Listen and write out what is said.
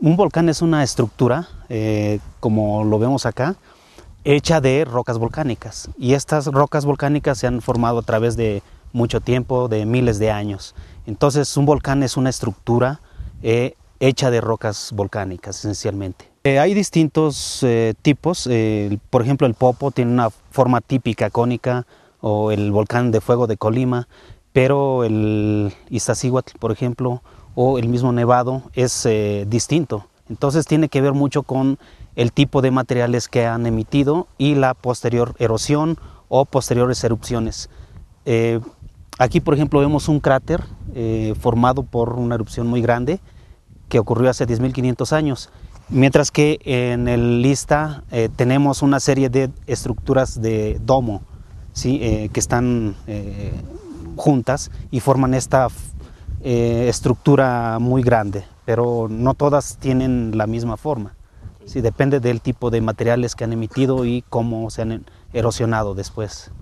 Un volcán es una estructura, eh, como lo vemos acá, hecha de rocas volcánicas. Y estas rocas volcánicas se han formado a través de mucho tiempo, de miles de años. Entonces un volcán es una estructura eh, hecha de rocas volcánicas, esencialmente. Eh, hay distintos tipos, por ejemplo el Popo tiene una forma típica cónica, o el volcán de fuego de Colima, pero el Iztaccíhuatl, por ejemplo, o el mismo nevado es eh, distinto. Entonces tiene que ver mucho con el tipo de materiales que han emitido y la posterior erosión o posteriores erupciones. Eh, aquí, por ejemplo, vemos un cráter eh, formado por una erupción muy grande que ocurrió hace 10.500 años, mientras que en el lista tenemos una serie de estructuras de domo ¿sí? que están juntas y forman esta eh, estructura muy grande, pero no todas tienen la misma forma. Sí, depende del tipo de materiales que han emitido y cómo se han erosionado después.